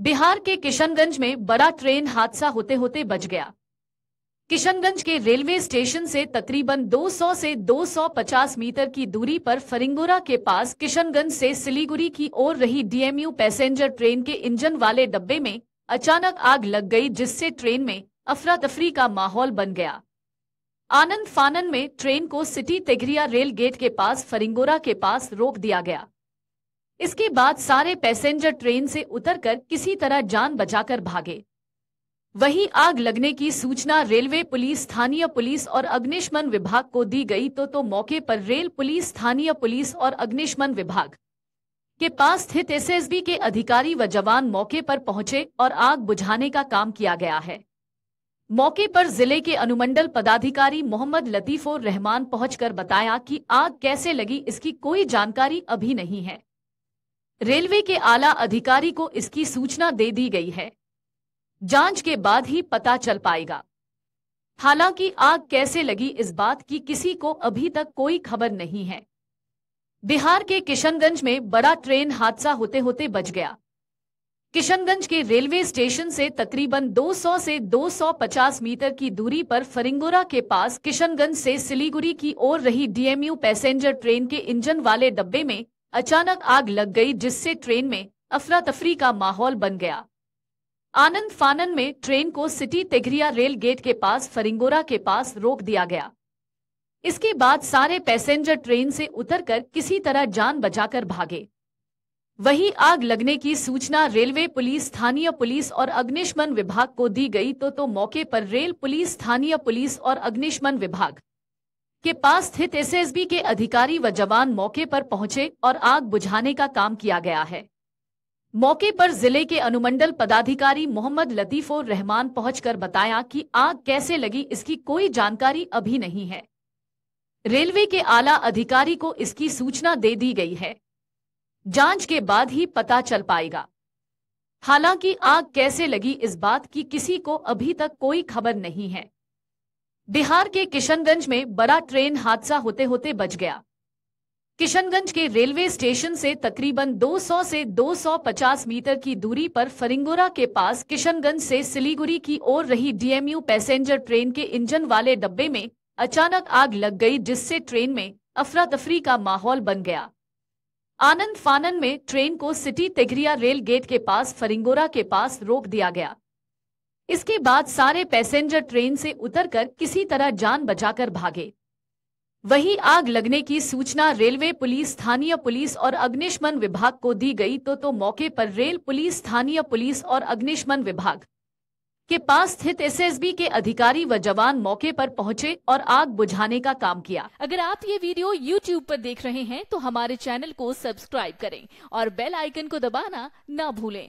बिहार के किशनगंज में बड़ा ट्रेन हादसा होते होते बच गया किशनगंज के रेलवे स्टेशन से तकरीबन 200 से 250 मीटर की दूरी पर फरिंगोरा के पास किशनगंज से सिलीगुड़ी की ओर रही डीएमयू पैसेंजर ट्रेन के इंजन वाले डब्बे में अचानक आग लग गई जिससे ट्रेन में अफरा तफरी का माहौल बन गया आनंद फानन में ट्रेन को सिटी तेघरिया रेल गेट के पास फरिंगोरा के पास रोक दिया गया इसके बाद सारे पैसेंजर ट्रेन से उतरकर किसी तरह जान बचाकर भागे वही आग लगने की सूचना रेलवे पुलिस स्थानीय पुलिस और अग्निशमन विभाग को दी गई तो तो मौके पर रेल पुलिस स्थानीय पुलिस और अग्निशमन विभाग के पास स्थित एसएसबी के अधिकारी व जवान मौके पर पहुंचे और आग बुझाने का काम किया गया है मौके पर जिले के अनुमंडल पदाधिकारी मोहम्मद और रहमान पहुंचकर बताया कि आग कैसे लगी इसकी कोई जानकारी अभी नहीं है रेलवे के आला अधिकारी को इसकी सूचना दे दी गई है जांच के बाद ही पता चल पाएगा हालांकि आग कैसे लगी इस बात की किसी को अभी तक कोई खबर नहीं है बिहार के किशनगंज में बड़ा ट्रेन हादसा होते होते बच गया किशनगंज के रेलवे स्टेशन से तकरीबन 200 से 250 मीटर की दूरी पर फरिंगोरा के पास किशनगंज से सिलीगुड़ी की ओर रही डीएमयू पैसेंजर ट्रेन के इंजन वाले डब्बे में अचानक आग लग गई जिससे ट्रेन में अफरा तफरी का माहौल बन गया आनंद फानन में ट्रेन को सिटी तेघरिया रेल गेट के पास फरिंगोरा के पास रोक दिया गया इसके बाद सारे पैसेंजर ट्रेन से उतरकर किसी तरह जान बचाकर भागे वहीं आग लगने की सूचना रेलवे पुलिस स्थानीय पुलिस और अग्निशमन विभाग को दी गई तो तो मौके पर रेल पुलिस स्थानीय पुलिस और अग्निशमन विभाग के पास स्थित एसएसबी के अधिकारी व जवान मौके पर पहुंचे और आग बुझाने का काम किया गया है मौके पर जिले के अनुमंडल पदाधिकारी मोहम्मद लतीफो रहमान पहुंचकर बताया कि आग कैसे लगी इसकी कोई जानकारी अभी नहीं है रेलवे के आला अधिकारी को इसकी सूचना दे दी गई है जांच के बाद ही पता चल पाएगा हालांकि आग कैसे लगी इस बात की किसी को अभी तक कोई खबर नहीं है बिहार के किशनगंज में बड़ा ट्रेन हादसा होते होते बच गया किशनगंज के रेलवे स्टेशन से तकरीबन 200 से 250 मीटर की दूरी पर फरिंगोरा के पास किशनगंज से सिलीगुड़ी की ओर रही डीएमयू पैसेंजर ट्रेन के इंजन वाले डब्बे में अचानक आग लग गई जिससे ट्रेन में अफरा तफरी का माहौल बन गया आनंद फानन में ट्रेन को सिटी तेघरिया रेल गेट के पास फरिंगोरा के पास रोक दिया गया इसके बाद सारे पैसेंजर ट्रेन से उतरकर किसी तरह जान बचाकर भागे वहीं आग लगने की सूचना रेलवे पुलिस स्थानीय पुलिस और अग्निशमन विभाग को दी गई तो तो मौके पर रेल पुलिस स्थानीय पुलिस और अग्निशमन विभाग के पास स्थित एसएसबी के अधिकारी व जवान मौके पर पहुंचे और आग बुझाने का काम किया अगर आप ये वीडियो YouTube पर देख रहे हैं तो हमारे चैनल को सब्सक्राइब करें और बेल आइकन को दबाना न भूलें